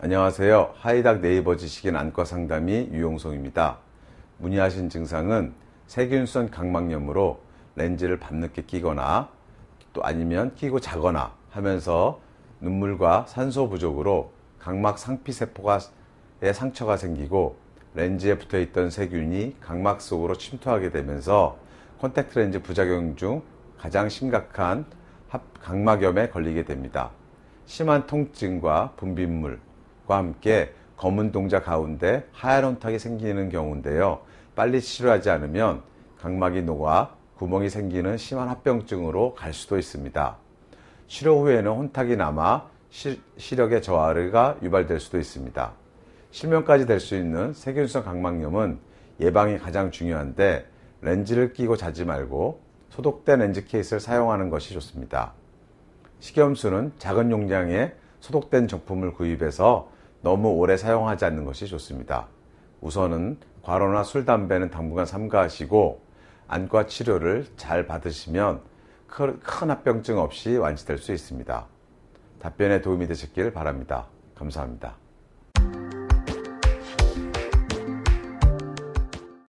안녕하세요. 하이닥 네이버 지식인 안과 상담이 유용성입니다. 문의하신 증상은 세균성 각막염으로 렌즈를 밤늦게 끼거나 또 아니면 끼고 자거나 하면서 눈물과 산소 부족으로 각막 상피 세포가에 상처가 생기고 렌즈에 붙어 있던 세균이 각막 속으로 침투하게 되면서 콘택트 렌즈 부작용 중 가장 심각한 각막염에 걸리게 됩니다. 심한 통증과 분비물, 과 함께 네. 검은 동자 가운데 하얀 홈탁이 생기는 경우인데요. 빨리 치료하지 않으면 각막이 녹아 구멍이 생기는 심한 합병증으로 갈 수도 있습니다. 치료 후에는 혼탁이 남아 시, 시력의 저하가 유발될 수도 있습니다. 실명까지 될 수 있는 세균성 각막염은 예방이 가장 중요한데 렌즈를 끼고 자지 말고 소독된 렌즈 케이스를 사용하는 것이 좋습니다. 식염수는 작은 용량의 소독된 정품을 구입해서 너무 오래 사용하지 않는 것이 좋습니다. 우선은 과로나 술, 담배는 당분간 삼가하시고 안과 치료를 잘 받으시면 큰 합병증 없이 완치될 수 있습니다. 답변에 도움이 되셨길 바랍니다. 감사합니다.